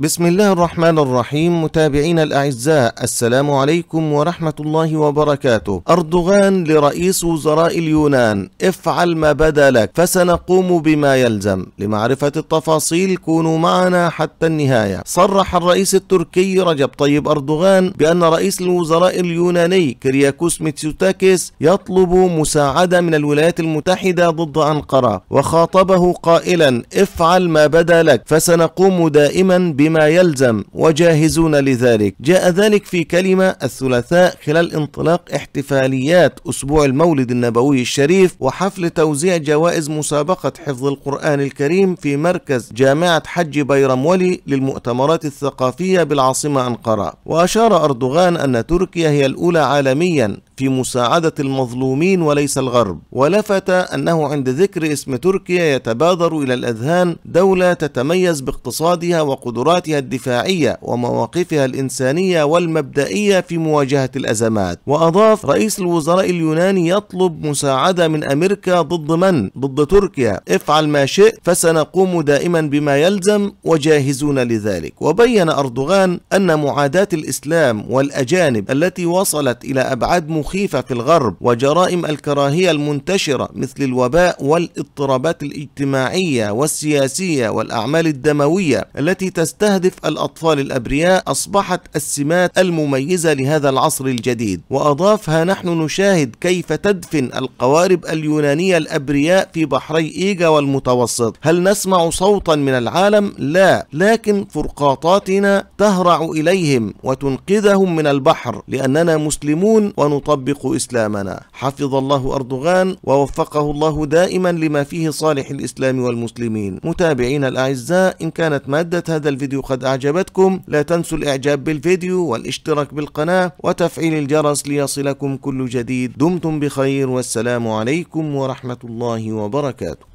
بسم الله الرحمن الرحيم متابعينا الأعزاء السلام عليكم ورحمة الله وبركاته أردوغان لرئيس وزراء اليونان افعل ما بدا لك فسنقوم بما يلزم لمعرفة التفاصيل كونوا معنا حتى النهاية صرح الرئيس التركي رجب طيب أردوغان بأن رئيس الوزراء اليوناني كرياكوس ميتسوتاكيس يطلب مساعدة من الولايات المتحدة ضد أنقرة وخاطبه قائلا افعل ما بدا لك فسنقوم دائما ب بما يلزم وجاهزون لذلك جاء ذلك في كلمة الثلاثاء خلال انطلاق احتفاليات أسبوع المولد النبوي الشريف وحفل توزيع جوائز مسابقة حفظ القرآن الكريم في مركز جامعة حج بيرم ولي للمؤتمرات الثقافية بالعاصمة أنقرة وأشار أردوغان أن تركيا هي الأولى عالميا في مساعدة المظلومين وليس الغرب ولفت أنه عند ذكر اسم تركيا يتبادر إلى الأذهان دولة تتميز باقتصادها وقدراتها الدفاعية ومواقفها الإنسانية والمبدئية في مواجهة الأزمات وأضاف رئيس الوزراء اليوناني يطلب مساعدة من أمريكا ضد من؟ ضد تركيا افعل ما شئت فسنقوم دائما بما يلزم وجاهزون لذلك وبين أردوغان أن معاداة الإسلام والأجانب التي وصلت إلى أبعاد المخيفة في الغرب وجرائم الكراهية المنتشرة مثل الوباء والاضطرابات الاجتماعية والسياسية والأعمال الدموية التي تستهدف الأطفال الأبرياء أصبحت السمات المميزة لهذا العصر الجديد وأضافها نحن نشاهد كيف تدفن القوارب اليونانية الأبرياء في بحري إيجا والمتوسط هل نسمع صوتا من العالم؟ لا لكن فرقاطاتنا تهرع إليهم وتنقذهم من البحر لأننا مسلمون ونطلق يطبق إسلامنا حفظ الله أردوغان ووفقه الله دائما لما فيه صالح الإسلام والمسلمين متابعين الأعزاء إن كانت مادة هذا الفيديو قد أعجبتكم لا تنسوا الإعجاب بالفيديو والاشتراك بالقناة وتفعيل الجرس ليصلكم كل جديد دمتم بخير والسلام عليكم ورحمة الله وبركاته